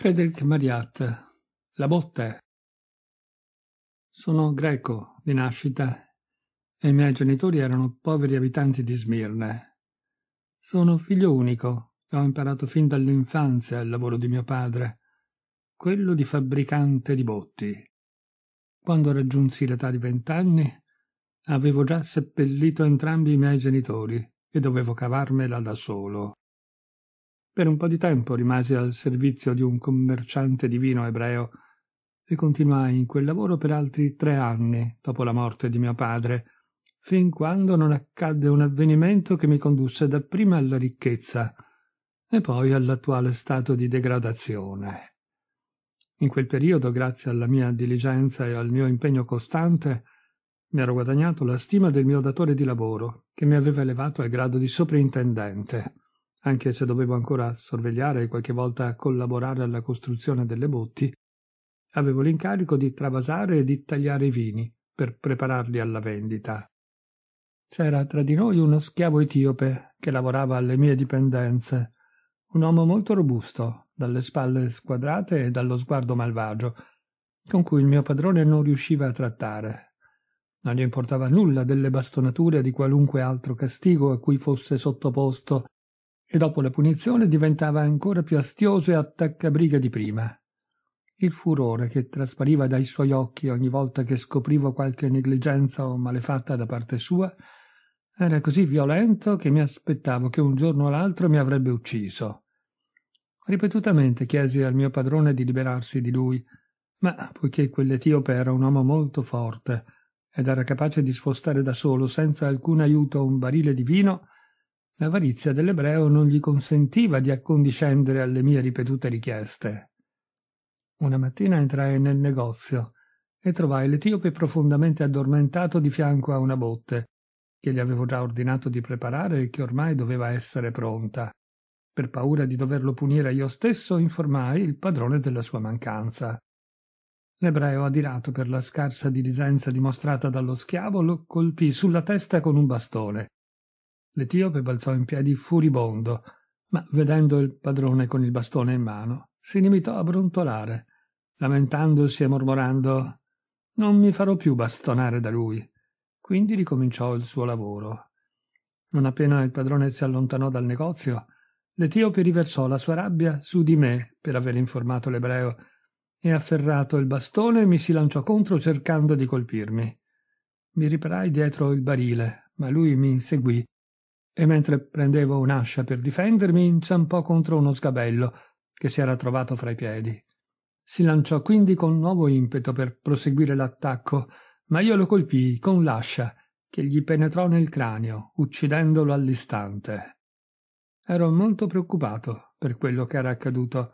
Frederic Mariat, La botte. Sono greco di nascita e i miei genitori erano poveri abitanti di Smirne. Sono figlio unico e ho imparato fin dall'infanzia il lavoro di mio padre, quello di fabbricante di botti. Quando raggiunsi l'età di vent'anni, avevo già seppellito entrambi i miei genitori e dovevo cavarmela da solo. Per un po' di tempo rimasi al servizio di un commerciante di vino ebreo e continuai in quel lavoro per altri tre anni dopo la morte di mio padre, fin quando non accadde un avvenimento che mi condusse dapprima alla ricchezza e poi all'attuale stato di degradazione. In quel periodo, grazie alla mia diligenza e al mio impegno costante, mi ero guadagnato la stima del mio datore di lavoro, che mi aveva elevato al grado di soprintendente anche se dovevo ancora sorvegliare e qualche volta collaborare alla costruzione delle botti, avevo l'incarico di travasare e di tagliare i vini per prepararli alla vendita. C'era tra di noi uno schiavo etiope che lavorava alle mie dipendenze, un uomo molto robusto, dalle spalle squadrate e dallo sguardo malvagio, con cui il mio padrone non riusciva a trattare. Non gli importava nulla delle bastonature di qualunque altro castigo a cui fosse sottoposto e dopo la punizione diventava ancora più astioso e attaccabriga di prima. Il furore che traspariva dai suoi occhi ogni volta che scopriva qualche negligenza o malefatta da parte sua era così violento che mi aspettavo che un giorno o l'altro mi avrebbe ucciso. Ripetutamente chiesi al mio padrone di liberarsi di lui, ma poiché quell'etiope era un uomo molto forte ed era capace di spostare da solo, senza alcun aiuto, un barile di vino, l'avarizia dell'ebreo non gli consentiva di accondiscendere alle mie ripetute richieste. Una mattina entrai nel negozio e trovai l'etiope profondamente addormentato di fianco a una botte, che gli avevo già ordinato di preparare e che ormai doveva essere pronta. Per paura di doverlo punire io stesso, informai il padrone della sua mancanza. L'ebreo, adirato per la scarsa diligenza dimostrata dallo schiavo, lo colpì sulla testa con un bastone. L'etiope balzò in piedi furibondo, ma vedendo il padrone con il bastone in mano, si limitò a brontolare, lamentandosi e mormorando Non mi farò più bastonare da lui. Quindi ricominciò il suo lavoro. Non appena il padrone si allontanò dal negozio, l'etiope riversò la sua rabbia su di me per aver informato l'ebreo e afferrato il bastone mi si lanciò contro cercando di colpirmi. Mi riparai dietro il barile, ma lui mi inseguì e mentre prendevo un'ascia per difendermi inciampò contro uno sgabello che si era trovato fra i piedi. Si lanciò quindi con nuovo impeto per proseguire l'attacco, ma io lo colpii con l'ascia che gli penetrò nel cranio, uccidendolo all'istante. Ero molto preoccupato per quello che era accaduto.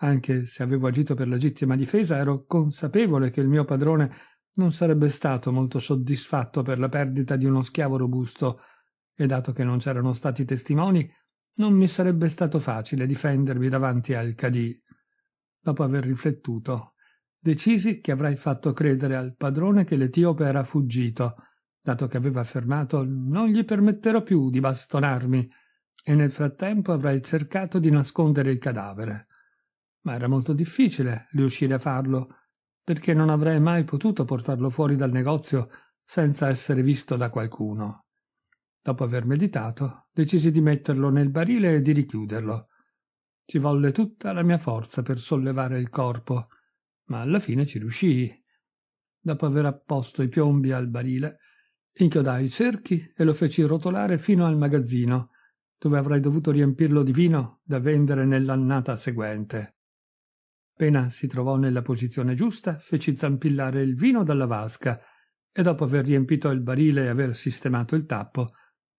Anche se avevo agito per legittima difesa, ero consapevole che il mio padrone non sarebbe stato molto soddisfatto per la perdita di uno schiavo robusto e dato che non c'erano stati testimoni, non mi sarebbe stato facile difendermi davanti al cadì. Dopo aver riflettuto, decisi che avrei fatto credere al padrone che l'etiope era fuggito, dato che aveva affermato non gli permetterò più di bastonarmi, e nel frattempo avrei cercato di nascondere il cadavere. Ma era molto difficile riuscire a farlo, perché non avrei mai potuto portarlo fuori dal negozio senza essere visto da qualcuno. Dopo aver meditato, decisi di metterlo nel barile e di richiuderlo. Ci volle tutta la mia forza per sollevare il corpo, ma alla fine ci riuscii. Dopo aver apposto i piombi al barile, inchiodai i cerchi e lo feci rotolare fino al magazzino, dove avrei dovuto riempirlo di vino da vendere nell'annata seguente. Appena si trovò nella posizione giusta, feci zampillare il vino dalla vasca e dopo aver riempito il barile e aver sistemato il tappo,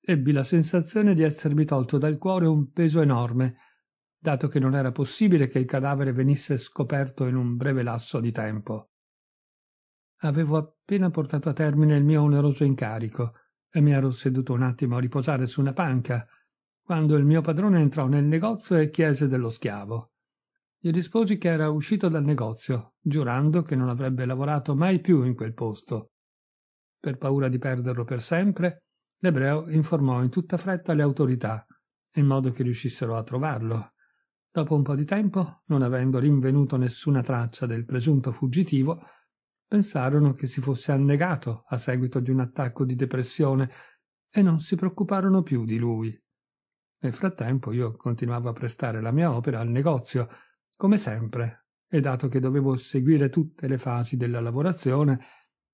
ebbi la sensazione di essermi tolto dal cuore un peso enorme, dato che non era possibile che il cadavere venisse scoperto in un breve lasso di tempo. Avevo appena portato a termine il mio oneroso incarico e mi ero seduto un attimo a riposare su una panca, quando il mio padrone entrò nel negozio e chiese dello schiavo. Gli risposi che era uscito dal negozio, giurando che non avrebbe lavorato mai più in quel posto. Per paura di perderlo per sempre, l'ebreo informò in tutta fretta le autorità, in modo che riuscissero a trovarlo. Dopo un po' di tempo, non avendo rinvenuto nessuna traccia del presunto fuggitivo, pensarono che si fosse annegato a seguito di un attacco di depressione e non si preoccuparono più di lui. Nel frattempo io continuavo a prestare la mia opera al negozio, come sempre, e dato che dovevo seguire tutte le fasi della lavorazione,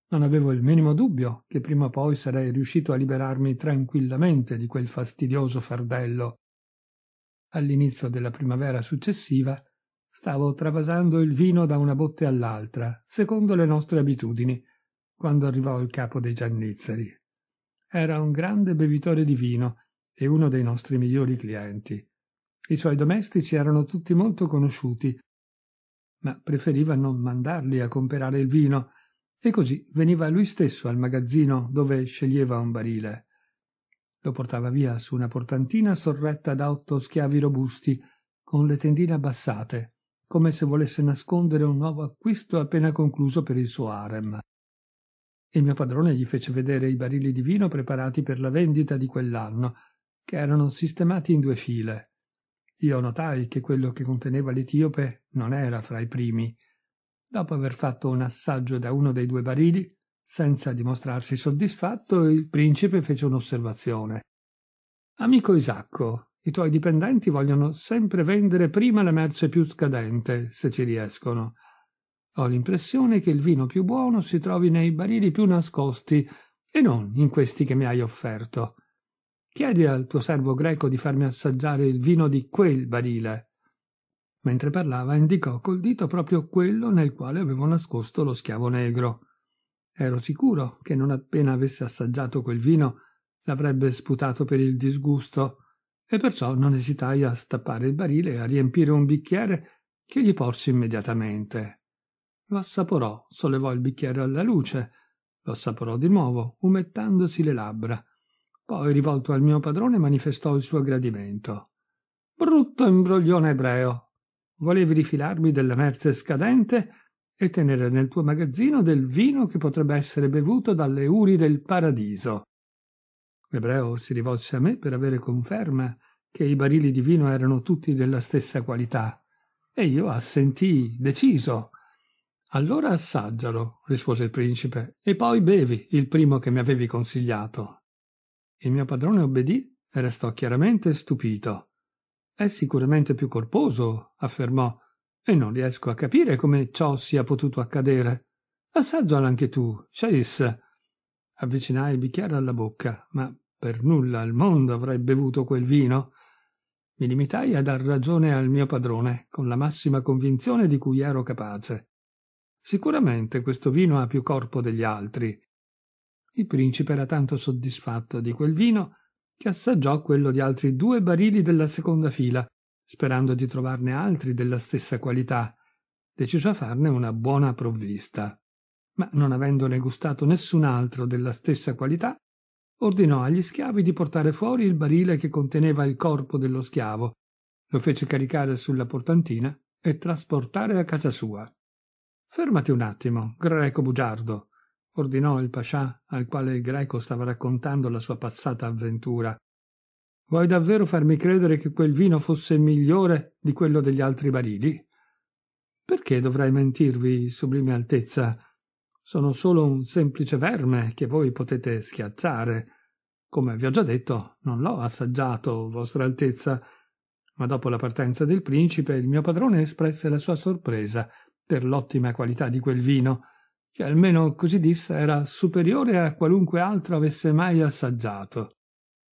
non avevo il minimo dubbio che prima o poi sarei riuscito a liberarmi tranquillamente di quel fastidioso fardello. All'inizio della primavera successiva stavo travasando il vino da una botte all'altra, secondo le nostre abitudini, quando arrivò il capo dei Giannizzeri. Era un grande bevitore di vino e uno dei nostri migliori clienti. I suoi domestici erano tutti molto conosciuti, ma preferiva non mandarli a comperare il vino e così veniva lui stesso al magazzino dove sceglieva un barile. Lo portava via su una portantina sorretta da otto schiavi robusti, con le tendine abbassate, come se volesse nascondere un nuovo acquisto appena concluso per il suo harem. Il mio padrone gli fece vedere i barili di vino preparati per la vendita di quell'anno, che erano sistemati in due file. Io notai che quello che conteneva l'Etiope non era fra i primi, Dopo aver fatto un assaggio da uno dei due barili, senza dimostrarsi soddisfatto, il principe fece un'osservazione. Amico Isacco, i tuoi dipendenti vogliono sempre vendere prima la merce più scadente, se ci riescono. Ho l'impressione che il vino più buono si trovi nei barili più nascosti e non in questi che mi hai offerto. Chiedi al tuo servo greco di farmi assaggiare il vino di quel barile. Mentre parlava indicò col dito proprio quello nel quale avevo nascosto lo schiavo negro. Ero sicuro che non appena avesse assaggiato quel vino l'avrebbe sputato per il disgusto, e perciò non esitai a stappare il barile e a riempire un bicchiere che gli porsi immediatamente. Lo assaporò, sollevò il bicchiere alla luce, lo assaporò di nuovo, umettandosi le labbra. Poi, rivolto al mio padrone, manifestò il suo gradimento. Brutto imbroglione ebreo, Volevi rifilarmi della merce scadente e tenere nel tuo magazzino del vino che potrebbe essere bevuto dalle uri del paradiso. L'ebreo si rivolse a me per avere conferma che i barili di vino erano tutti della stessa qualità e io assentii deciso. Allora assaggialo, rispose il principe, e poi bevi il primo che mi avevi consigliato. Il mio padrone obbedì e restò chiaramente stupito. È sicuramente più corposo, affermò, e non riesco a capire come ciò sia potuto accadere. Assaggialo anche tu, Charisse. Avvicinai il bicchiere alla bocca, ma per nulla al mondo avrei bevuto quel vino. Mi limitai a dar ragione al mio padrone, con la massima convinzione di cui ero capace. Sicuramente questo vino ha più corpo degli altri. Il principe era tanto soddisfatto di quel vino che assaggiò quello di altri due barili della seconda fila, sperando di trovarne altri della stessa qualità. Deciso a farne una buona provvista. Ma non avendone gustato nessun altro della stessa qualità, ordinò agli schiavi di portare fuori il barile che conteneva il corpo dello schiavo, lo fece caricare sulla portantina e trasportare a casa sua. Fermati un attimo, greco bugiardo, ordinò il pascià al quale il greco stava raccontando la sua passata avventura. Vuoi davvero farmi credere che quel vino fosse migliore di quello degli altri barili? Perché dovrei mentirvi, sublime altezza? Sono solo un semplice verme che voi potete schiacciare. Come vi ho già detto, non l'ho assaggiato, vostra altezza. Ma dopo la partenza del principe, il mio padrone espresse la sua sorpresa per l'ottima qualità di quel vino che cioè, almeno così disse era superiore a qualunque altro avesse mai assaggiato,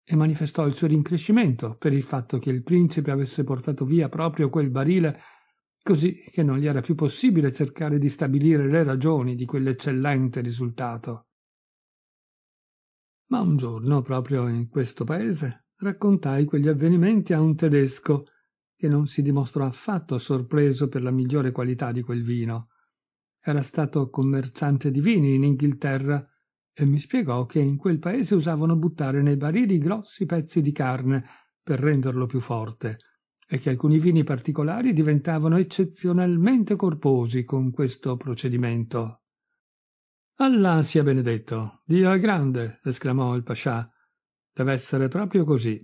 e manifestò il suo rincrescimento per il fatto che il principe avesse portato via proprio quel barile, così che non gli era più possibile cercare di stabilire le ragioni di quell'eccellente risultato. Ma un giorno, proprio in questo paese, raccontai quegli avvenimenti a un tedesco, che non si dimostrò affatto sorpreso per la migliore qualità di quel vino era stato commerciante di vini in Inghilterra e mi spiegò che in quel paese usavano buttare nei barili grossi pezzi di carne per renderlo più forte e che alcuni vini particolari diventavano eccezionalmente corposi con questo procedimento. Allah sia benedetto, Dio è grande, esclamò il pascià. Deve essere proprio così.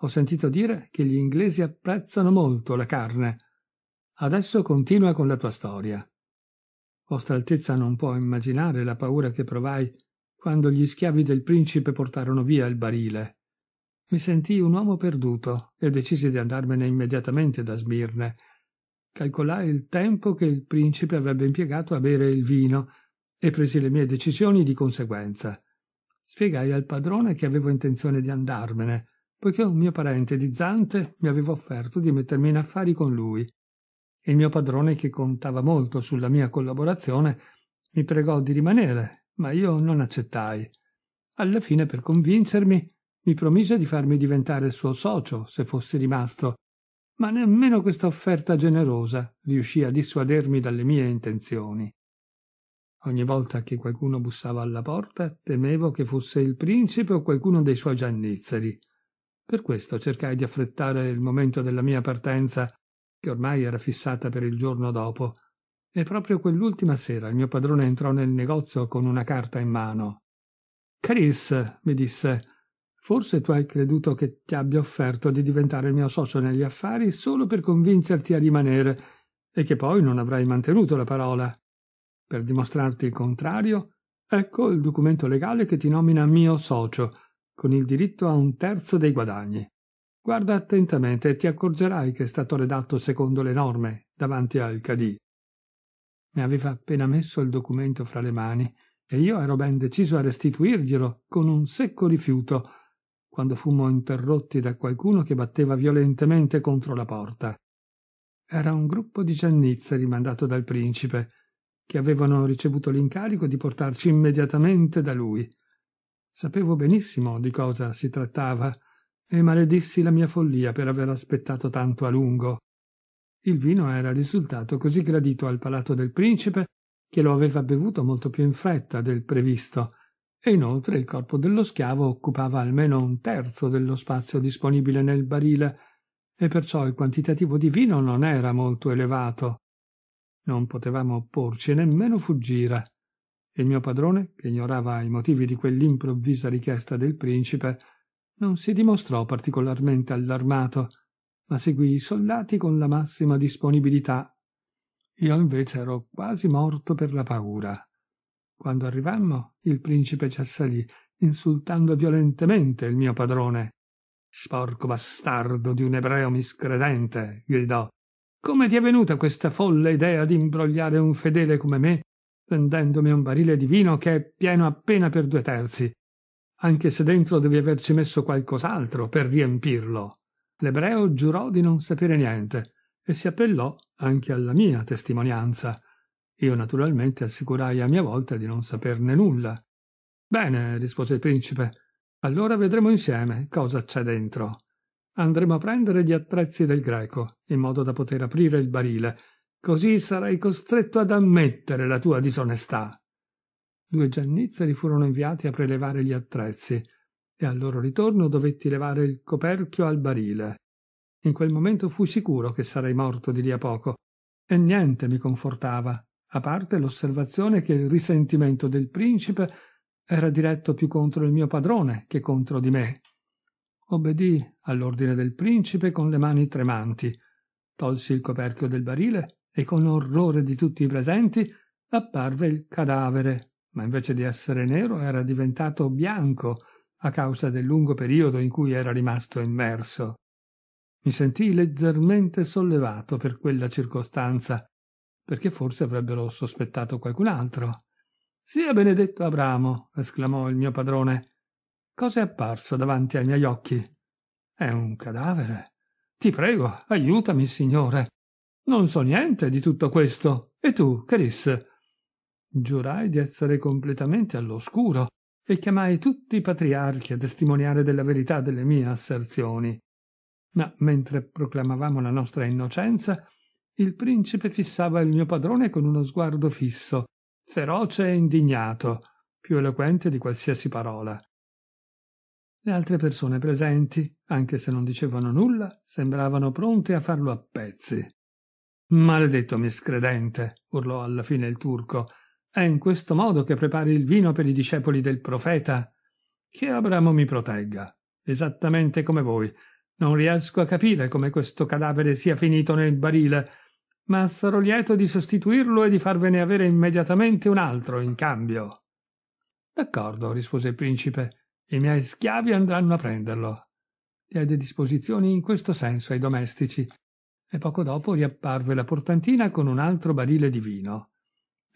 Ho sentito dire che gli inglesi apprezzano molto la carne. Adesso continua con la tua storia. Vostra Altezza non può immaginare la paura che provai quando gli schiavi del principe portarono via il barile. Mi sentii un uomo perduto e decisi di andarmene immediatamente da Smirne. Calcolai il tempo che il principe avrebbe impiegato a bere il vino e presi le mie decisioni di conseguenza. Spiegai al padrone che avevo intenzione di andarmene, poiché un mio parente di Zante mi aveva offerto di mettermi in affari con lui il mio padrone, che contava molto sulla mia collaborazione, mi pregò di rimanere, ma io non accettai. Alla fine, per convincermi, mi promise di farmi diventare suo socio se fossi rimasto, ma nemmeno questa offerta generosa riuscì a dissuadermi dalle mie intenzioni. Ogni volta che qualcuno bussava alla porta temevo che fosse il principe o qualcuno dei suoi giannizzeri. Per questo cercai di affrettare il momento della mia partenza che ormai era fissata per il giorno dopo, e proprio quell'ultima sera il mio padrone entrò nel negozio con una carta in mano. Chris, mi disse, forse tu hai creduto che ti abbia offerto di diventare mio socio negli affari solo per convincerti a rimanere e che poi non avrai mantenuto la parola. Per dimostrarti il contrario, ecco il documento legale che ti nomina mio socio, con il diritto a un terzo dei guadagni. Guarda attentamente e ti accorgerai che è stato redatto secondo le norme, davanti al Cadì. Mi aveva appena messo il documento fra le mani e io ero ben deciso a restituirglielo con un secco rifiuto, quando fummo interrotti da qualcuno che batteva violentemente contro la porta. Era un gruppo di giannizzeri mandato dal principe, che avevano ricevuto l'incarico di portarci immediatamente da lui. Sapevo benissimo di cosa si trattava, e maledissi la mia follia per aver aspettato tanto a lungo. Il vino era risultato così gradito al palato del principe che lo aveva bevuto molto più in fretta del previsto, e inoltre il corpo dello schiavo occupava almeno un terzo dello spazio disponibile nel barile, e perciò il quantitativo di vino non era molto elevato. Non potevamo opporci e nemmeno fuggire. Il mio padrone, che ignorava i motivi di quell'improvvisa richiesta del principe, non si dimostrò particolarmente allarmato, ma seguì i soldati con la massima disponibilità. Io invece ero quasi morto per la paura. Quando arrivammo, il principe ci assalì, insultando violentemente il mio padrone. Sporco bastardo di un ebreo miscredente, gridò. Come ti è venuta questa folle idea di imbrogliare un fedele come me, vendendomi un barile di vino che è pieno appena per due terzi? anche se dentro devi averci messo qualcos'altro per riempirlo. L'ebreo giurò di non sapere niente e si appellò anche alla mia testimonianza. Io naturalmente assicurai a mia volta di non saperne nulla. Bene, rispose il principe, allora vedremo insieme cosa c'è dentro. Andremo a prendere gli attrezzi del greco, in modo da poter aprire il barile, così sarai costretto ad ammettere la tua disonestà. Due giannizzeri furono inviati a prelevare gli attrezzi e al loro ritorno dovetti levare il coperchio al barile. In quel momento fui sicuro che sarei morto di lì a poco e niente mi confortava, a parte l'osservazione che il risentimento del principe era diretto più contro il mio padrone che contro di me. Obbedì all'ordine del principe con le mani tremanti, tolsi il coperchio del barile e con orrore di tutti i presenti apparve il cadavere ma invece di essere nero era diventato bianco a causa del lungo periodo in cui era rimasto immerso. Mi sentii leggermente sollevato per quella circostanza, perché forse avrebbero sospettato qualcun altro. Sia benedetto Abramo, esclamò il mio padrone. Cos'è apparso davanti ai miei occhi? È un cadavere. Ti prego, aiutami, signore. Non so niente di tutto questo. E tu, Chris, Giurai di essere completamente all'oscuro e chiamai tutti i patriarchi a testimoniare della verità delle mie asserzioni. Ma mentre proclamavamo la nostra innocenza, il principe fissava il mio padrone con uno sguardo fisso, feroce e indignato, più eloquente di qualsiasi parola. Le altre persone presenti, anche se non dicevano nulla, sembravano pronte a farlo a pezzi. Maledetto miscredente, urlò alla fine il turco, è in questo modo che prepari il vino per i discepoli del profeta. Che Abramo mi protegga, esattamente come voi. Non riesco a capire come questo cadavere sia finito nel barile, ma sarò lieto di sostituirlo e di farvene avere immediatamente un altro in cambio. D'accordo, rispose il principe. I miei schiavi andranno a prenderlo. Diede disposizioni in questo senso ai domestici, e poco dopo riapparve la portantina con un altro barile di vino.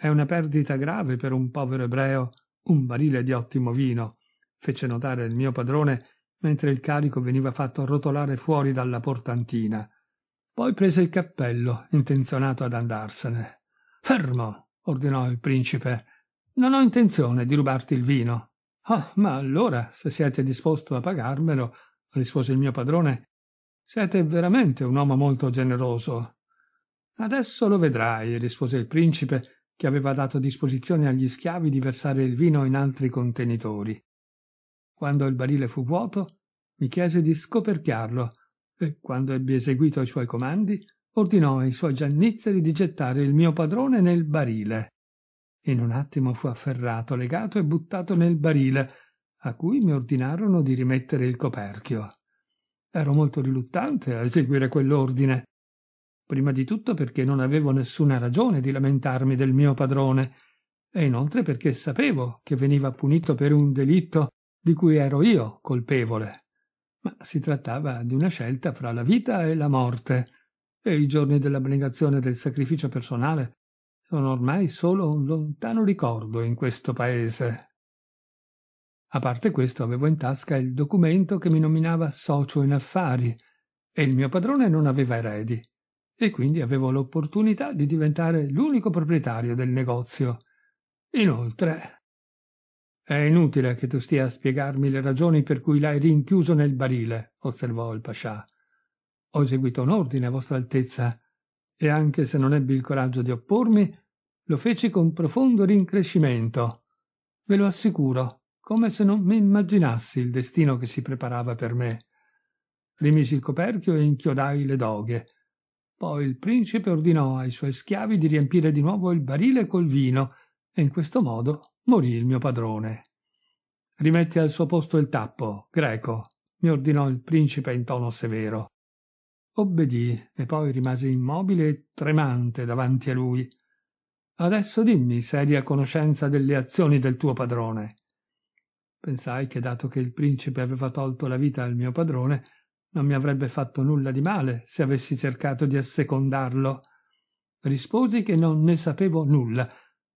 È una perdita grave per un povero ebreo, un barile di ottimo vino, fece notare il mio padrone mentre il carico veniva fatto rotolare fuori dalla portantina. Poi prese il cappello, intenzionato ad andarsene. Fermo, ordinò il principe. Non ho intenzione di rubarti il vino. Ah, ma allora, se siete disposto a pagarmelo, rispose il mio padrone, siete veramente un uomo molto generoso. Adesso lo vedrai, rispose il principe, che aveva dato disposizione agli schiavi di versare il vino in altri contenitori. Quando il barile fu vuoto, mi chiese di scoperchiarlo e, quando ebbi eseguito i suoi comandi, ordinò ai suoi giannizzeri di gettare il mio padrone nel barile. In un attimo fu afferrato, legato e buttato nel barile, a cui mi ordinarono di rimettere il coperchio. Ero molto riluttante a eseguire quell'ordine, prima di tutto perché non avevo nessuna ragione di lamentarmi del mio padrone, e inoltre perché sapevo che veniva punito per un delitto di cui ero io colpevole. Ma si trattava di una scelta fra la vita e la morte, e i giorni dell'abnegazione del sacrificio personale sono ormai solo un lontano ricordo in questo paese. A parte questo avevo in tasca il documento che mi nominava socio in affari, e il mio padrone non aveva eredi, e quindi avevo l'opportunità di diventare l'unico proprietario del negozio. Inoltre. È inutile che tu stia a spiegarmi le ragioni per cui l'hai rinchiuso nel barile, osservò il pascià. Ho eseguito un ordine, a vostra altezza, e anche se non ebbi il coraggio di oppormi, lo feci con profondo rincrescimento. Ve lo assicuro, come se non mi immaginassi il destino che si preparava per me. Rimisi il coperchio e inchiodai le doghe, poi il principe ordinò ai suoi schiavi di riempire di nuovo il barile col vino, e in questo modo morì il mio padrone. Rimetti al suo posto il tappo, greco, mi ordinò il principe in tono severo. Obbedì e poi rimase immobile e tremante davanti a lui. Adesso dimmi se eri a conoscenza delle azioni del tuo padrone. Pensai che dato che il principe aveva tolto la vita al mio padrone, non mi avrebbe fatto nulla di male se avessi cercato di assecondarlo. Risposi che non ne sapevo nulla,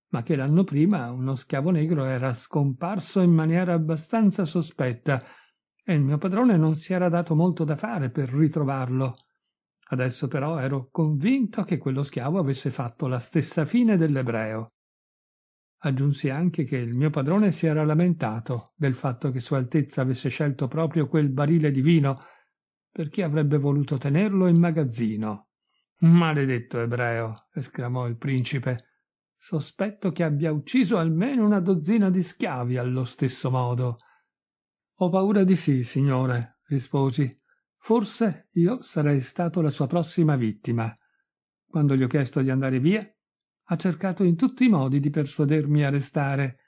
ma che l'anno prima uno schiavo negro era scomparso in maniera abbastanza sospetta e il mio padrone non si era dato molto da fare per ritrovarlo. Adesso però ero convinto che quello schiavo avesse fatto la stessa fine dell'ebreo. Aggiunsi anche che il mio padrone si era lamentato del fatto che Sua Altezza avesse scelto proprio quel barile di vino perché avrebbe voluto tenerlo in magazzino. Maledetto ebreo! esclamò il principe. Sospetto che abbia ucciso almeno una dozzina di schiavi allo stesso modo. Ho paura di sì, signore, risposi. Forse io sarei stato la sua prossima vittima. Quando gli ho chiesto di andare via, ha cercato in tutti i modi di persuadermi a restare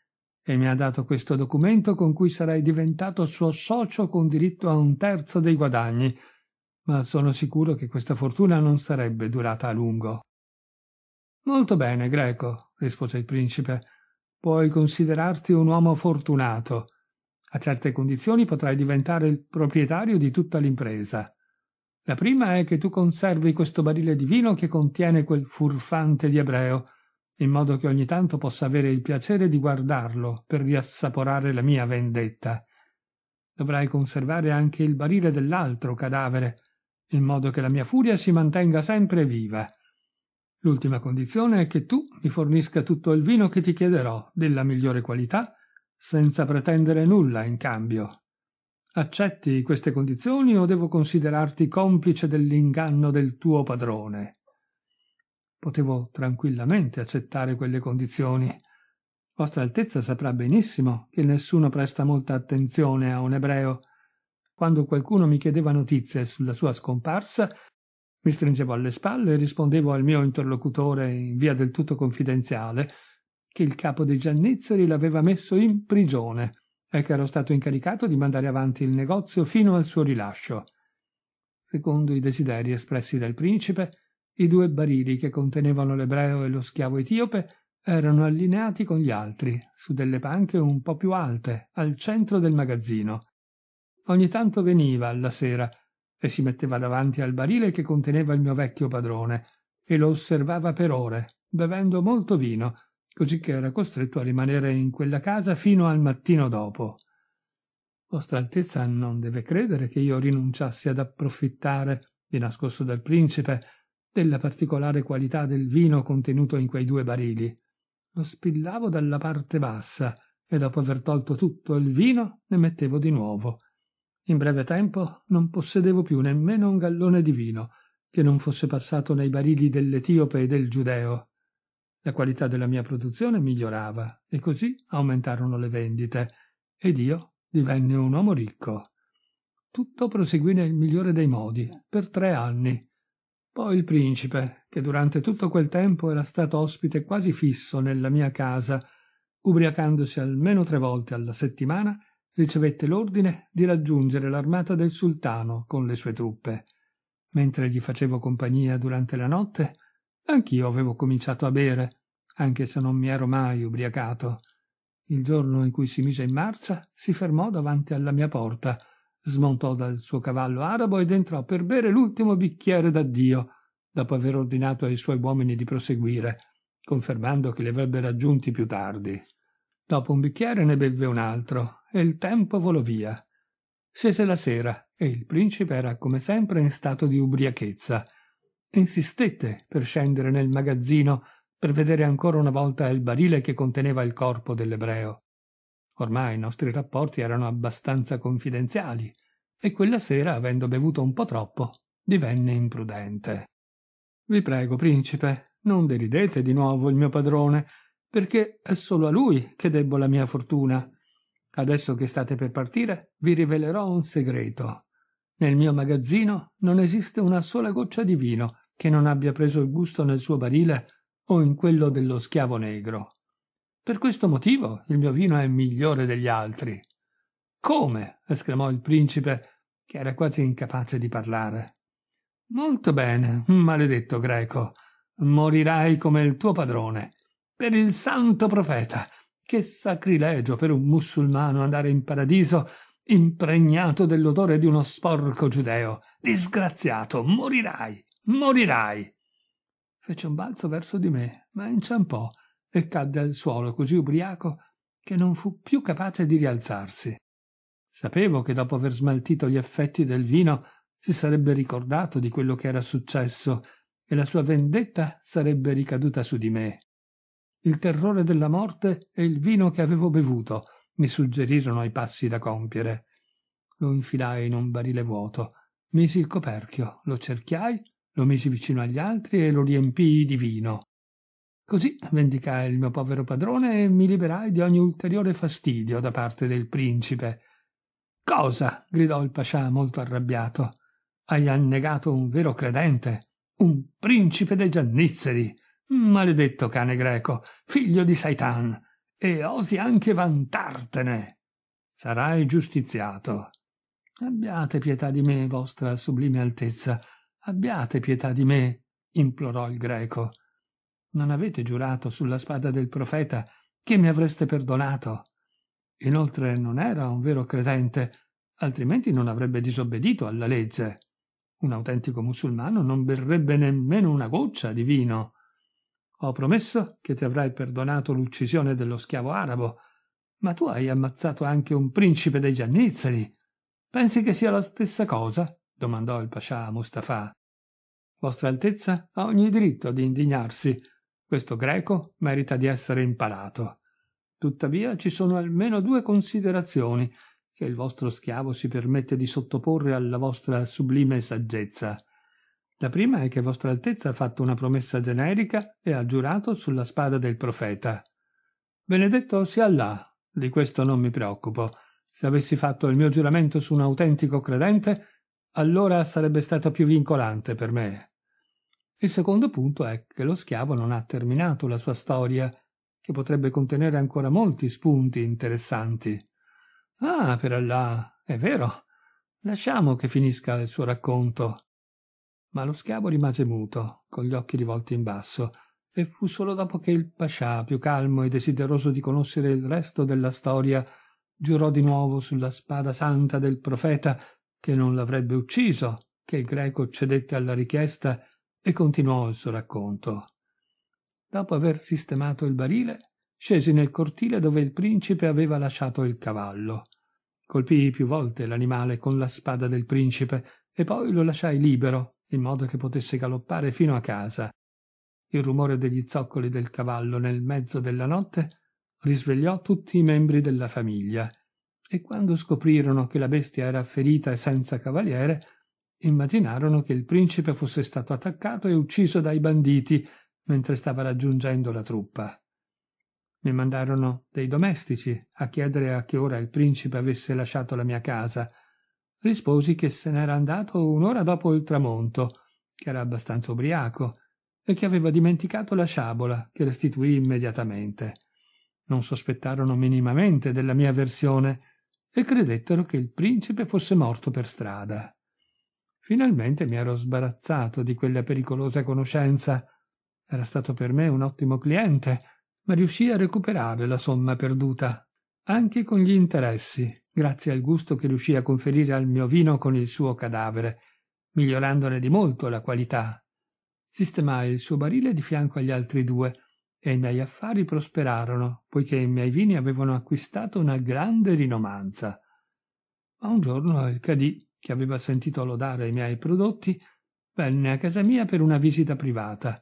e mi ha dato questo documento con cui sarei diventato suo socio con diritto a un terzo dei guadagni, ma sono sicuro che questa fortuna non sarebbe durata a lungo. Molto bene, Greco, rispose il principe. Puoi considerarti un uomo fortunato. A certe condizioni potrai diventare il proprietario di tutta l'impresa. La prima è che tu conservi questo barile di vino che contiene quel furfante di ebreo, in modo che ogni tanto possa avere il piacere di guardarlo per riassaporare la mia vendetta. Dovrai conservare anche il barile dell'altro cadavere, in modo che la mia furia si mantenga sempre viva. L'ultima condizione è che tu mi fornisca tutto il vino che ti chiederò, della migliore qualità, senza pretendere nulla in cambio. Accetti queste condizioni o devo considerarti complice dell'inganno del tuo padrone? Potevo tranquillamente accettare quelle condizioni. Vostra Altezza saprà benissimo che nessuno presta molta attenzione a un ebreo. Quando qualcuno mi chiedeva notizie sulla sua scomparsa, mi stringevo alle spalle e rispondevo al mio interlocutore in via del tutto confidenziale che il capo dei Giannizzeri l'aveva messo in prigione e che ero stato incaricato di mandare avanti il negozio fino al suo rilascio. Secondo i desideri espressi dal principe, i due barili che contenevano l'ebreo e lo schiavo etiope erano allineati con gli altri, su delle panche un po più alte, al centro del magazzino. Ogni tanto veniva alla sera e si metteva davanti al barile che conteneva il mio vecchio padrone e lo osservava per ore, bevendo molto vino, così che era costretto a rimanere in quella casa fino al mattino dopo. Vostra Altezza non deve credere che io rinunciassi ad approfittare, di nascosto dal principe, della particolare qualità del vino contenuto in quei due barili. Lo spillavo dalla parte bassa e dopo aver tolto tutto il vino ne mettevo di nuovo. In breve tempo non possedevo più nemmeno un gallone di vino che non fosse passato nei barili dell'Etiope e del Giudeo. La qualità della mia produzione migliorava e così aumentarono le vendite ed io divenne un uomo ricco. Tutto proseguì nel migliore dei modi per tre anni poi il principe, che durante tutto quel tempo era stato ospite quasi fisso nella mia casa, ubriacandosi almeno tre volte alla settimana, ricevette l'ordine di raggiungere l'armata del sultano con le sue truppe. Mentre gli facevo compagnia durante la notte, anch'io avevo cominciato a bere, anche se non mi ero mai ubriacato. Il giorno in cui si mise in marcia, si fermò davanti alla mia porta smontò dal suo cavallo arabo ed entrò per bere l'ultimo bicchiere d'addio, dopo aver ordinato ai suoi uomini di proseguire, confermando che li avrebbe raggiunti più tardi. Dopo un bicchiere ne bevve un altro, e il tempo volò via. Scese la sera, e il principe era come sempre in stato di ubriachezza. Insistette per scendere nel magazzino per vedere ancora una volta il barile che conteneva il corpo dell'ebreo. Ormai i nostri rapporti erano abbastanza confidenziali e quella sera, avendo bevuto un po' troppo, divenne imprudente. Vi prego, principe, non deridete di nuovo il mio padrone, perché è solo a lui che debbo la mia fortuna. Adesso che state per partire, vi rivelerò un segreto. Nel mio magazzino non esiste una sola goccia di vino che non abbia preso il gusto nel suo barile o in quello dello schiavo negro. Per questo motivo il mio vino è migliore degli altri. Come? esclamò il principe, che era quasi incapace di parlare. Molto bene, maledetto greco. Morirai come il tuo padrone. Per il santo profeta. Che sacrilegio per un musulmano andare in paradiso impregnato dell'odore di uno sporco giudeo. Disgraziato, morirai, morirai. Fece un balzo verso di me, ma inciampò e cadde al suolo così ubriaco che non fu più capace di rialzarsi. Sapevo che dopo aver smaltito gli effetti del vino si sarebbe ricordato di quello che era successo e la sua vendetta sarebbe ricaduta su di me. Il terrore della morte e il vino che avevo bevuto mi suggerirono i passi da compiere. Lo infilai in un barile vuoto, misi il coperchio, lo cerchiai, lo misi vicino agli altri e lo riempii di vino. Così vendicai il mio povero padrone e mi liberai di ogni ulteriore fastidio da parte del principe. Cosa? gridò il pascià molto arrabbiato. Hai annegato un vero credente, un principe dei giannizzeri, maledetto cane greco, figlio di Saitan, e osi anche vantartene. Sarai giustiziato. Abbiate pietà di me, vostra sublime altezza, abbiate pietà di me, implorò il greco non avete giurato sulla spada del profeta che mi avreste perdonato. Inoltre non era un vero credente, altrimenti non avrebbe disobbedito alla legge. Un autentico musulmano non berrebbe nemmeno una goccia di vino. Ho promesso che ti avrai perdonato l'uccisione dello schiavo arabo, ma tu hai ammazzato anche un principe dei giannizzeri. Pensi che sia la stessa cosa? domandò il pascià a Mustafà. Vostra Altezza ha ogni diritto di indignarsi, questo greco merita di essere imparato. Tuttavia ci sono almeno due considerazioni che il vostro schiavo si permette di sottoporre alla vostra sublime saggezza. La prima è che Vostra Altezza ha fatto una promessa generica e ha giurato sulla spada del profeta. Benedetto sia Allah, di questo non mi preoccupo. Se avessi fatto il mio giuramento su un autentico credente, allora sarebbe stato più vincolante per me. Il secondo punto è che lo schiavo non ha terminato la sua storia, che potrebbe contenere ancora molti spunti interessanti. Ah, per Allah, è vero. Lasciamo che finisca il suo racconto. Ma lo schiavo rimase muto, con gli occhi rivolti in basso, e fu solo dopo che il pascià, più calmo e desideroso di conoscere il resto della storia, giurò di nuovo sulla spada santa del profeta che non l'avrebbe ucciso, che il greco cedette alla richiesta e continuò il suo racconto. Dopo aver sistemato il barile, scesi nel cortile dove il principe aveva lasciato il cavallo. Colpii più volte l'animale con la spada del principe e poi lo lasciai libero, in modo che potesse galoppare fino a casa. Il rumore degli zoccoli del cavallo nel mezzo della notte risvegliò tutti i membri della famiglia, e quando scoprirono che la bestia era ferita e senza cavaliere, immaginarono che il principe fosse stato attaccato e ucciso dai banditi mentre stava raggiungendo la truppa. Mi mandarono dei domestici a chiedere a che ora il principe avesse lasciato la mia casa. Risposi che se n'era andato un'ora dopo il tramonto, che era abbastanza ubriaco, e che aveva dimenticato la sciabola, che restituì immediatamente. Non sospettarono minimamente della mia versione e credettero che il principe fosse morto per strada. Finalmente mi ero sbarazzato di quella pericolosa conoscenza. Era stato per me un ottimo cliente, ma riuscii a recuperare la somma perduta, anche con gli interessi, grazie al gusto che riuscii a conferire al mio vino con il suo cadavere, migliorandone di molto la qualità. Sistemai il suo barile di fianco agli altri due e i miei affari prosperarono, poiché i miei vini avevano acquistato una grande rinomanza. Ma un giorno il Cadì che aveva sentito lodare i miei prodotti, venne a casa mia per una visita privata.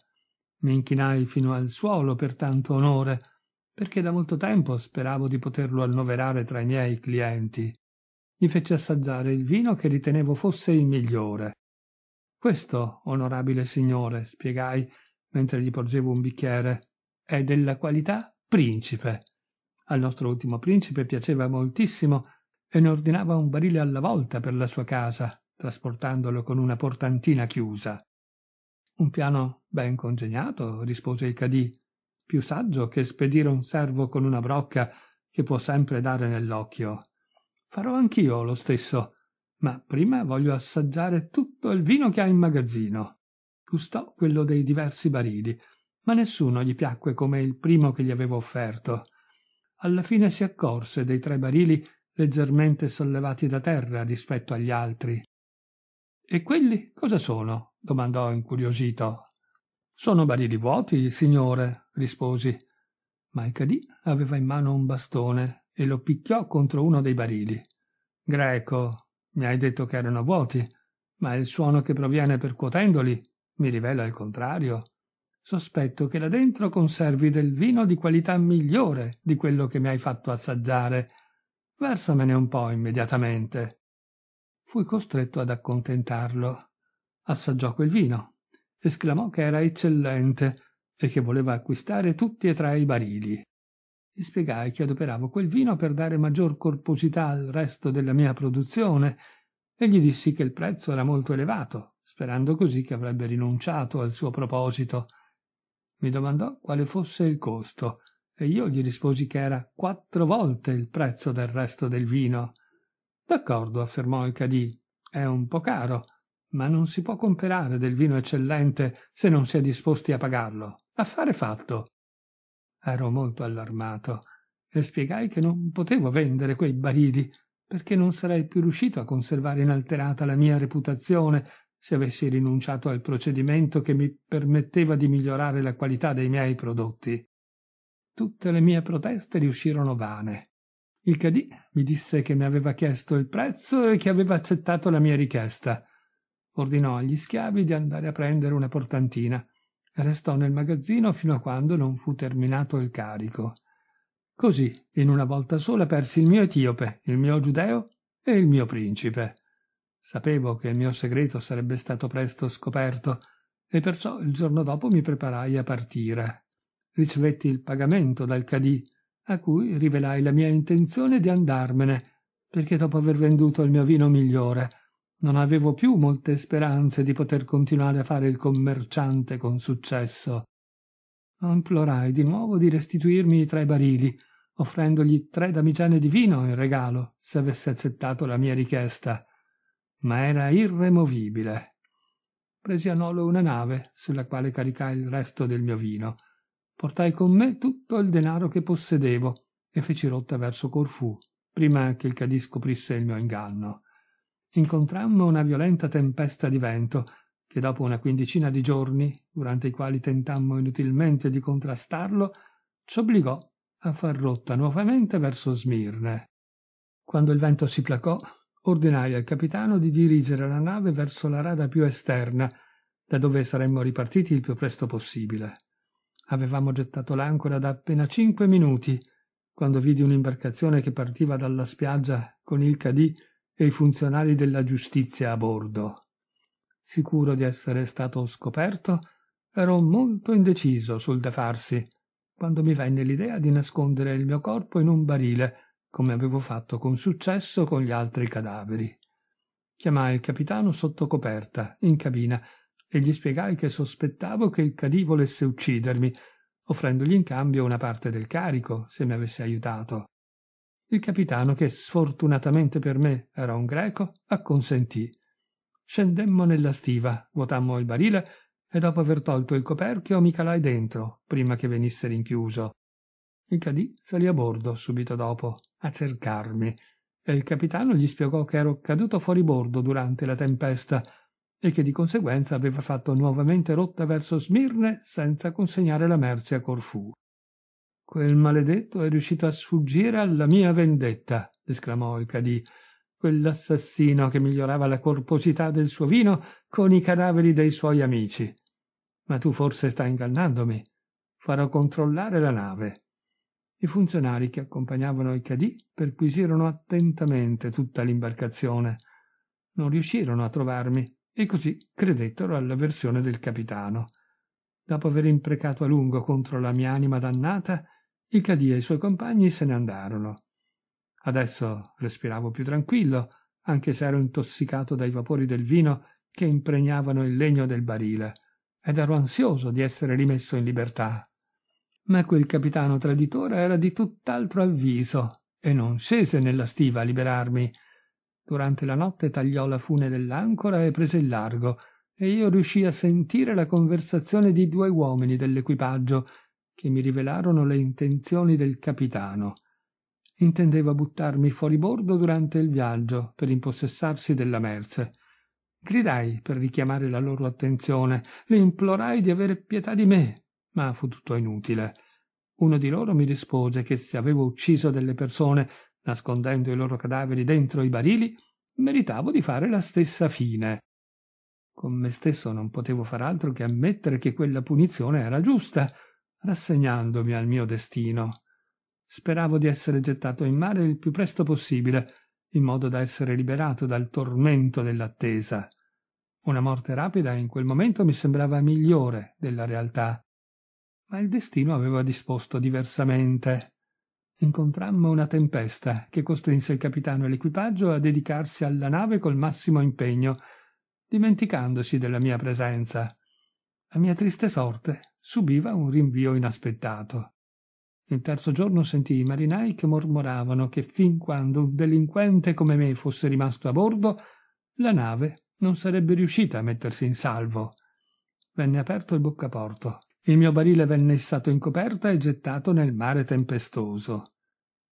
Mi inchinai fino al suolo per tanto onore, perché da molto tempo speravo di poterlo annoverare tra i miei clienti. Gli feci assaggiare il vino che ritenevo fosse il migliore. Questo, onorabile signore, spiegai mentre gli porgevo un bicchiere, è della qualità principe. Al nostro ultimo principe piaceva moltissimo e ne ordinava un barile alla volta per la sua casa, trasportandolo con una portantina chiusa. Un piano ben congegnato, rispose il cadì, più saggio che spedire un servo con una brocca che può sempre dare nell'occhio. Farò anch'io lo stesso, ma prima voglio assaggiare tutto il vino che ha in magazzino. Gustò quello dei diversi barili, ma nessuno gli piacque come il primo che gli avevo offerto. Alla fine si accorse dei tre barili leggermente sollevati da terra rispetto agli altri. E quelli cosa sono? domandò incuriosito. Sono barili vuoti, signore, risposi. Ma il cadì aveva in mano un bastone e lo picchiò contro uno dei barili. Greco, mi hai detto che erano vuoti, ma il suono che proviene percuotendoli mi rivela il contrario. Sospetto che là dentro conservi del vino di qualità migliore di quello che mi hai fatto assaggiare Versamene un po' immediatamente. Fui costretto ad accontentarlo. Assaggiò quel vino. Esclamò che era eccellente e che voleva acquistare tutti e tre i barili. Gli spiegai che adoperavo quel vino per dare maggior corposità al resto della mia produzione e gli dissi che il prezzo era molto elevato, sperando così che avrebbe rinunciato al suo proposito. Mi domandò quale fosse il costo e io gli risposi che era quattro volte il prezzo del resto del vino. D'accordo, affermò il cadì, è un po' caro, ma non si può comperare del vino eccellente se non si è disposti a pagarlo. Affare fatto. Ero molto allarmato e spiegai che non potevo vendere quei barili perché non sarei più riuscito a conservare inalterata la mia reputazione se avessi rinunciato al procedimento che mi permetteva di migliorare la qualità dei miei prodotti. Tutte le mie proteste riuscirono vane. Il cadì mi disse che mi aveva chiesto il prezzo e che aveva accettato la mia richiesta. Ordinò agli schiavi di andare a prendere una portantina e restò nel magazzino fino a quando non fu terminato il carico. Così, in una volta sola, persi il mio etiope, il mio giudeo e il mio principe. Sapevo che il mio segreto sarebbe stato presto scoperto e perciò il giorno dopo mi preparai a partire ricevetti il pagamento dal cadì, a cui rivelai la mia intenzione di andarmene, perché dopo aver venduto il mio vino migliore non avevo più molte speranze di poter continuare a fare il commerciante con successo. Lo implorai di nuovo di restituirmi i tre barili, offrendogli tre damigiane di vino in regalo, se avesse accettato la mia richiesta. Ma era irremovibile. Presi a nolo una nave, sulla quale caricai il resto del mio vino, Portai con me tutto il denaro che possedevo e feci rotta verso Corfù, prima che il cadì scoprisse il mio inganno. Incontrammo una violenta tempesta di vento che dopo una quindicina di giorni, durante i quali tentammo inutilmente di contrastarlo, ci obbligò a far rotta nuovamente verso Smirne. Quando il vento si placò, ordinai al capitano di dirigere la nave verso la rada più esterna, da dove saremmo ripartiti il più presto possibile. Avevamo gettato l'ancora da appena cinque minuti quando vidi un'imbarcazione che partiva dalla spiaggia con il cadì e i funzionari della giustizia a bordo. Sicuro di essere stato scoperto, ero molto indeciso sul da farsi, quando mi venne l'idea di nascondere il mio corpo in un barile, come avevo fatto con successo con gli altri cadaveri. Chiamai il capitano sotto coperta, in cabina, e gli spiegai che sospettavo che il Cadì volesse uccidermi, offrendogli in cambio una parte del carico, se mi avesse aiutato. Il capitano, che sfortunatamente per me era un greco, acconsentì. Scendemmo nella stiva, vuotammo il barile e dopo aver tolto il coperchio mi calai dentro, prima che venisse rinchiuso. Il cadì salì a bordo subito dopo, a cercarmi, e il capitano gli spiegò che ero caduto fuori bordo durante la tempesta e che di conseguenza aveva fatto nuovamente rotta verso Smirne senza consegnare la merce a Corfù. Quel maledetto è riuscito a sfuggire alla mia vendetta, esclamò il cadì. Quell'assassino che migliorava la corposità del suo vino con i cadaveri dei suoi amici. Ma tu forse stai ingannandomi. Farò controllare la nave. I funzionari che accompagnavano il cadì perquisirono attentamente tutta l'imbarcazione. Non riuscirono a trovarmi, e così credettero alla versione del capitano. Dopo aver imprecato a lungo contro la mia anima dannata, il Cadì e i suoi compagni se ne andarono. Adesso respiravo più tranquillo, anche se ero intossicato dai vapori del vino che impregnavano il legno del barile, ed ero ansioso di essere rimesso in libertà. Ma quel capitano traditore era di tutt'altro avviso e non scese nella stiva a liberarmi, Durante la notte tagliò la fune dell'ancora e prese il largo, e io riuscii a sentire la conversazione di due uomini dell'equipaggio, che mi rivelarono le intenzioni del capitano. Intendeva buttarmi fuori bordo durante il viaggio per impossessarsi della merce. Gridai per richiamare la loro attenzione, le implorai di avere pietà di me, ma fu tutto inutile. Uno di loro mi rispose che se avevo ucciso delle persone nascondendo i loro cadaveri dentro i barili, meritavo di fare la stessa fine. Con me stesso non potevo far altro che ammettere che quella punizione era giusta, rassegnandomi al mio destino. Speravo di essere gettato in mare il più presto possibile, in modo da essere liberato dal tormento dell'attesa. Una morte rapida in quel momento mi sembrava migliore della realtà, ma il destino aveva disposto diversamente incontrammo una tempesta che costrinse il capitano e l'equipaggio a dedicarsi alla nave col massimo impegno, dimenticandosi della mia presenza. La mia triste sorte subiva un rinvio inaspettato. Il terzo giorno sentii i marinai che mormoravano che fin quando un delinquente come me fosse rimasto a bordo, la nave non sarebbe riuscita a mettersi in salvo. Venne aperto il boccaporto il mio barile venne issato in coperta e gettato nel mare tempestoso.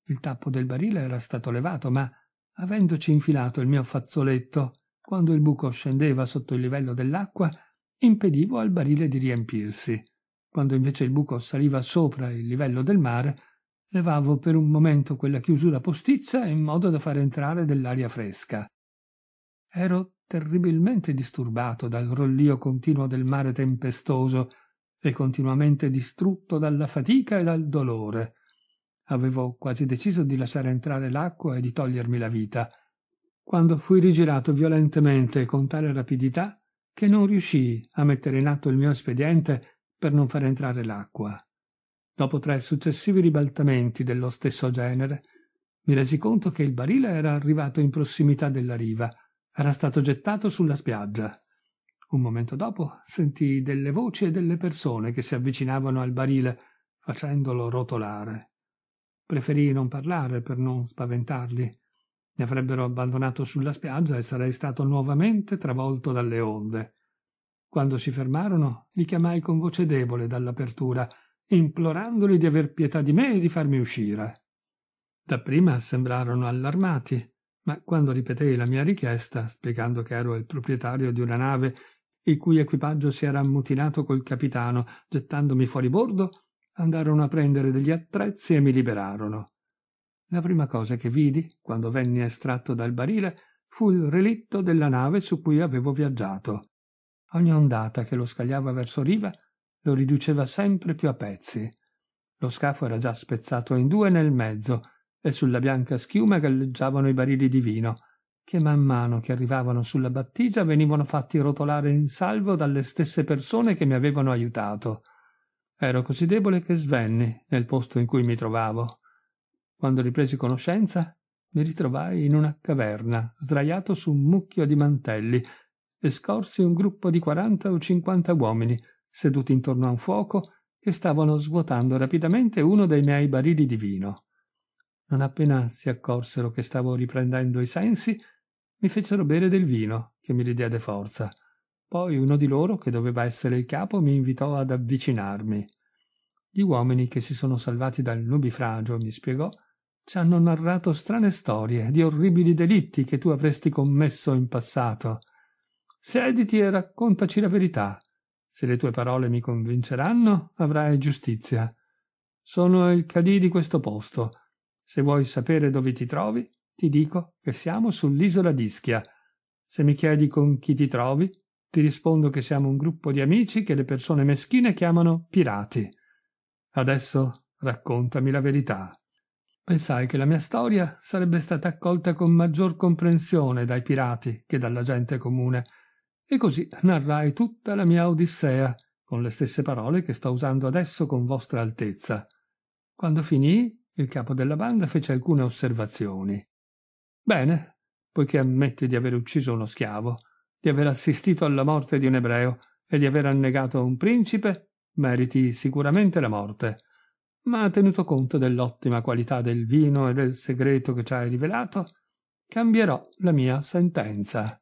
Il tappo del barile era stato levato, ma, avendoci infilato il mio fazzoletto, quando il buco scendeva sotto il livello dell'acqua, impedivo al barile di riempirsi. Quando invece il buco saliva sopra il livello del mare, levavo per un momento quella chiusura postizza in modo da far entrare dell'aria fresca. Ero terribilmente disturbato dal rollio continuo del mare tempestoso e continuamente distrutto dalla fatica e dal dolore. Avevo quasi deciso di lasciare entrare l'acqua e di togliermi la vita, quando fui rigirato violentemente con tale rapidità che non riuscii a mettere in atto il mio espediente per non far entrare l'acqua. Dopo tre successivi ribaltamenti dello stesso genere, mi resi conto che il barile era arrivato in prossimità della riva, era stato gettato sulla spiaggia. Un momento dopo sentii delle voci e delle persone che si avvicinavano al barile facendolo rotolare. Preferii non parlare per non spaventarli. Mi avrebbero abbandonato sulla spiaggia e sarei stato nuovamente travolto dalle onde. Quando si fermarono, li chiamai con voce debole dall'apertura, implorandoli di aver pietà di me e di farmi uscire. Dapprima sembrarono allarmati, ma quando ripetei la mia richiesta, spiegando che ero il proprietario di una nave il cui equipaggio si era ammutinato col capitano, gettandomi fuori bordo, andarono a prendere degli attrezzi e mi liberarono. La prima cosa che vidi, quando venni estratto dal barile, fu il relitto della nave su cui avevo viaggiato. Ogni ondata che lo scagliava verso riva lo riduceva sempre più a pezzi. Lo scafo era già spezzato in due nel mezzo, e sulla bianca schiuma galleggiavano i barili di vino, che man mano che arrivavano sulla battigia venivano fatti rotolare in salvo dalle stesse persone che mi avevano aiutato. Ero così debole che svenni nel posto in cui mi trovavo. Quando ripresi conoscenza, mi ritrovai in una caverna, sdraiato su un mucchio di mantelli, e scorsi un gruppo di quaranta o cinquanta uomini, seduti intorno a un fuoco, che stavano svuotando rapidamente uno dei miei barili di vino. Non appena si accorsero che stavo riprendendo i sensi, mi fecero bere del vino, che mi ridiede forza. Poi uno di loro, che doveva essere il capo, mi invitò ad avvicinarmi. Gli uomini che si sono salvati dal nubifragio, mi spiegò, ci hanno narrato strane storie di orribili delitti che tu avresti commesso in passato. Sediti e raccontaci la verità. Se le tue parole mi convinceranno, avrai giustizia. Sono il cadì di questo posto. Se vuoi sapere dove ti trovi, ti dico che siamo sull'isola d'Ischia. Se mi chiedi con chi ti trovi, ti rispondo che siamo un gruppo di amici che le persone meschine chiamano pirati. Adesso raccontami la verità. Pensai che la mia storia sarebbe stata accolta con maggior comprensione dai pirati che dalla gente comune, e così narrai tutta la mia odissea, con le stesse parole che sto usando adesso con vostra altezza. Quando finì, il capo della banda fece alcune osservazioni. Bene, poiché ammette di aver ucciso uno schiavo, di aver assistito alla morte di un ebreo e di aver annegato un principe, meriti sicuramente la morte. Ma tenuto conto dell'ottima qualità del vino e del segreto che ci hai rivelato, cambierò la mia sentenza.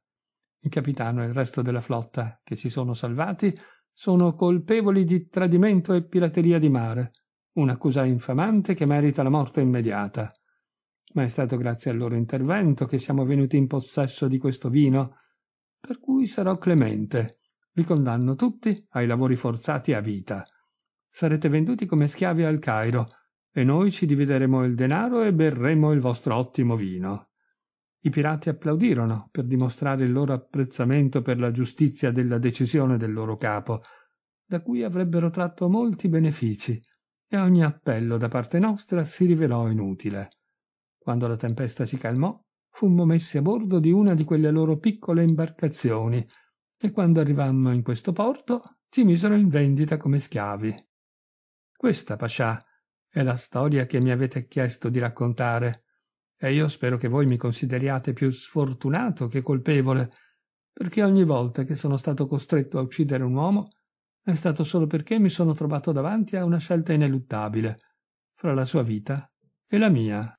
Il capitano e il resto della flotta che si sono salvati sono colpevoli di tradimento e pirateria di mare, un'accusa infamante che merita la morte immediata ma è stato grazie al loro intervento che siamo venuti in possesso di questo vino, per cui sarò clemente. Vi condanno tutti ai lavori forzati a vita. Sarete venduti come schiavi al Cairo, e noi ci divideremo il denaro e berremo il vostro ottimo vino. I pirati applaudirono per dimostrare il loro apprezzamento per la giustizia della decisione del loro capo, da cui avrebbero tratto molti benefici, e ogni appello da parte nostra si rivelò inutile. Quando la tempesta si calmò, fummo messi a bordo di una di quelle loro piccole imbarcazioni e quando arrivammo in questo porto ci misero in vendita come schiavi. Questa, Pascià, è la storia che mi avete chiesto di raccontare e io spero che voi mi consideriate più sfortunato che colpevole, perché ogni volta che sono stato costretto a uccidere un uomo è stato solo perché mi sono trovato davanti a una scelta ineluttabile fra la sua vita e la mia.